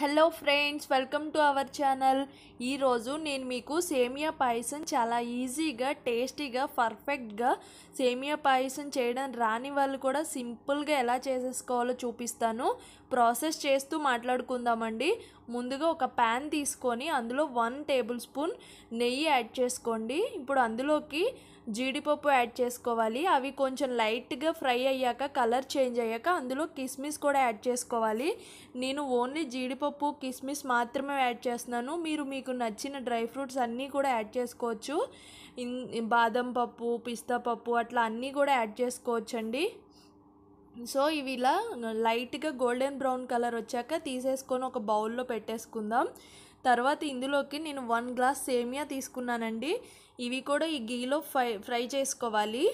hello friends welcome to our channel ఈరోజు నేను మీకు సేమియా పాయసం చాలా ఈజీగా టేస్టీగా పర్ఫెక్ట్గా సేమియా పాయసం చేయడం రాని వాళ్ళు కూడా సింపుల్గా ఎలా చేసేసుకోవాలో చూపిస్తాను ప్రాసెస్ చేస్తూ మాట్లాడుకుందామండి ముందుగా ఒక ప్యాన్ తీసుకొని అందులో వన్ టేబుల్ స్పూన్ నెయ్యి యాడ్ చేసుకోండి ఇప్పుడు అందులోకి జీడిపప్పు యాడ్ చేసుకోవాలి అవి కొంచెం లైట్గా ఫ్రై అయ్యాక కలర్ చేంజ్ అయ్యాక అందులో కిస్మిస్ కూడా యాడ్ చేసుకోవాలి నేను ఓన్లీ జీడిపప్పు కిస్మిస్ మాత్రమే యాడ్ చేస్తున్నాను మీరు మీకు నచ్చిన డ్రై ఫ్రూట్స్ అన్నీ కూడా యాడ్ చేసుకోవచ్చు బాదం పప్పు పిస్తా పప్పు అట్లా అన్నీ కూడా యాడ్ చేసుకోవచ్చు అండి సో ఇవి ఇలా లైట్గా గోల్డెన్ బ్రౌన్ కలర్ వచ్చాక తీసేసుకొని ఒక బౌల్లో పెట్టేసుకుందాం తర్వాత ఇందులోకి నేను వన్ గ్లాస్ సేమియా తీసుకున్నానండి ఇవి కూడా ఈ గీలో ఫ్రై ఫ్రై చేసుకోవాలి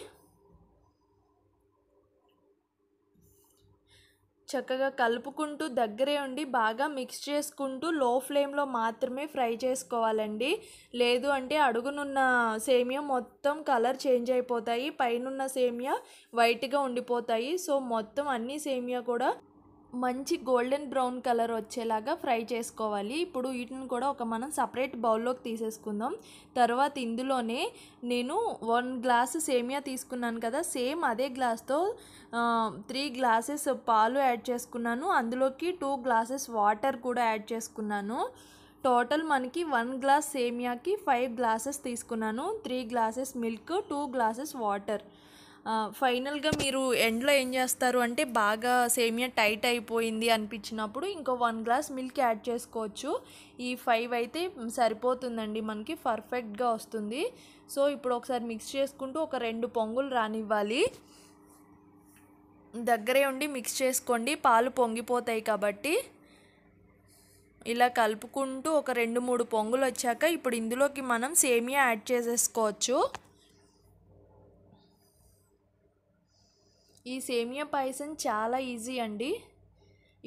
చక్కగా కలుపుకుంటూ దగ్గరే ఉండి బాగా మిక్స్ చేసుకుంటూ లో ఫ్లేమ్లో మాత్రమే ఫ్రై చేసుకోవాలండి లేదు అంటే అడుగునున్న సేమియా మొత్తం కలర్ చేంజ్ అయిపోతాయి పైనున్న సేమియా వైట్గా ఉండిపోతాయి సో మొత్తం అన్ని సేమియా కూడా మంచి గోల్డెన్ బ్రౌన్ కలర్ వచ్చేలాగా ఫ్రై చేసుకోవాలి ఇప్పుడు వీటిని కూడా ఒక మనం సపరేట్ బౌల్లోకి తీసేసుకుందాం తర్వాత ఇందులోనే నేను వన్ గ్లాస్ సేమియా తీసుకున్నాను కదా సేమ్ అదే గ్లాస్తో త్రీ గ్లాసెస్ పాలు యాడ్ చేసుకున్నాను అందులోకి టూ గ్లాసెస్ వాటర్ కూడా యాడ్ చేసుకున్నాను టోటల్ మనకి వన్ గ్లాస్ సేమియాకి ఫైవ్ గ్లాసెస్ తీసుకున్నాను three glasses milk two glasses water ఫైనల్గా మీరు ఎండ్లో ఏం చేస్తారు అంటే బాగా సేమియా టైట్ అయిపోయింది అనిపించినప్పుడు ఇంకో వన్ గ్లాస్ మిల్క్ యాడ్ చేసుకోవచ్చు ఈ ఫైవ్ అయితే సరిపోతుందండి మనకి పర్ఫెక్ట్గా వస్తుంది సో ఇప్పుడు ఒకసారి మిక్స్ చేసుకుంటూ ఒక రెండు పొంగులు రానివ్వాలి దగ్గరే ఉండి మిక్స్ చేసుకోండి పాలు పొంగిపోతాయి కాబట్టి ఇలా కలుపుకుంటూ ఒక రెండు మూడు పొంగులు వచ్చాక ఇప్పుడు ఇందులోకి మనం సేమియా యాడ్ చేసేసుకోవచ్చు ఈ సేమియా పాయసం చాలా ఈజీ అండి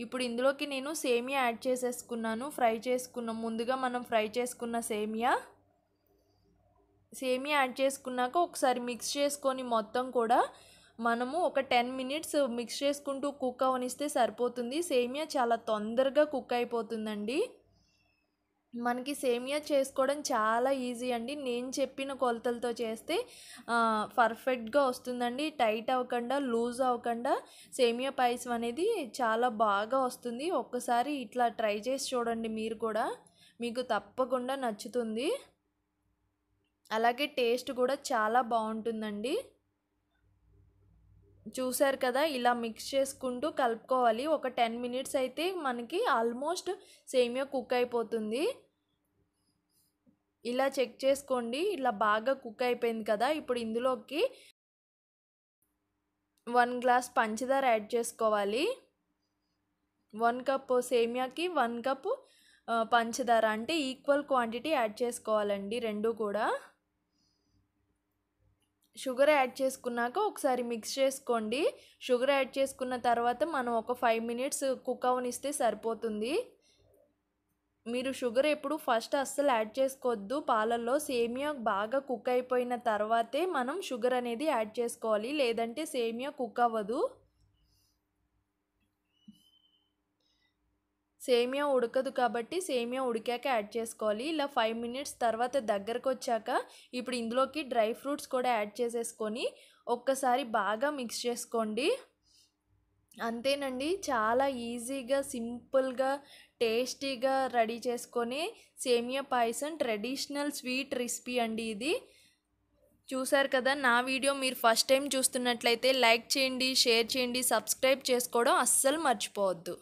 ఇప్పుడు ఇందులోకి నేను సేమియా యాడ్ చేసేసుకున్నాను ఫ్రై చేసుకున్న ముందుగా మనం ఫ్రై చేసుకున్న సేమియా సేమియా యాడ్ చేసుకున్నాక ఒకసారి మిక్స్ చేసుకొని మొత్తం కూడా మనము ఒక టెన్ మినిట్స్ మిక్స్ చేసుకుంటూ కుక్ అవనిస్తే సరిపోతుంది సేమియా చాలా తొందరగా కుక్ అయిపోతుందండి మనకి సేమియా చేసుకోవడం చాలా ఈజీ అండి నేను చెప్పిన కొలతలతో చేస్తే పర్ఫెక్ట్గా వస్తుందండి టైట్ అవ్వకుండా లూజ్ అవ్వకుండా సేమియా పాయసం అనేది చాలా బాగా వస్తుంది ఒక్కసారి ఇట్లా ట్రై చేసి చూడండి మీరు కూడా మీకు తప్పకుండా నచ్చుతుంది అలాగే టేస్ట్ కూడా చాలా బాగుంటుందండి చూసారు కదా ఇలా మిక్స్ చేసుకుంటూ కలుపుకోవాలి ఒక టెన్ మినిట్స్ అయితే మనకి ఆల్మోస్ట్ సేమియా కుక్ అయిపోతుంది ఇలా చెక్ చేసుకోండి ఇలా బాగా కుక్ అయిపోయింది కదా ఇప్పుడు ఇందులోకి వన్ గ్లాస్ పంచదార యాడ్ చేసుకోవాలి వన్ కప్ సేమియాకి వన్ కప్ పంచదార అంటే ఈక్వల్ క్వాంటిటీ యాడ్ చేసుకోవాలండి రెండు కూడా షుగర్ యాడ్ చేసుకున్నాక ఒకసారి మిక్స్ చేసుకోండి షుగర్ యాడ్ చేసుకున్న తర్వాత మనం ఒక ఫైవ్ మినిట్స్ కుక్ అవనిస్తే సరిపోతుంది మీరు షుగర్ ఎప్పుడు ఫస్ట్ అస్సలు యాడ్ చేసుకోవద్దు పాలల్లో సేమియా బాగా కుక్ అయిపోయిన తర్వాతే మనం షుగర్ అనేది యాడ్ చేసుకోవాలి లేదంటే సేమియా కుక్ అవ్వదు సేమియా ఉడకదు కాబట్టి సేమియా ఉడికాక యాడ్ చేసుకోవాలి ఇలా ఫైవ్ మినిట్స్ తర్వాత దగ్గరకు వచ్చాక ఇప్పుడు ఇందులోకి డ్రై ఫ్రూట్స్ కూడా యాడ్ చేసేసుకొని ఒక్కసారి బాగా మిక్స్ చేసుకోండి అంతేనండి చాలా ఈజీగా సింపుల్గా టేస్టీగా రెడీ చేసుకొని సేమియా పాయసం ట్రెడిషనల్ స్వీట్ రెసిపీ అండి ఇది చూశారు కదా నా వీడియో మీరు ఫస్ట్ టైం చూస్తున్నట్లయితే లైక్ చేయండి షేర్ చేయండి సబ్స్క్రైబ్ చేసుకోవడం అస్సలు మర్చిపోవద్దు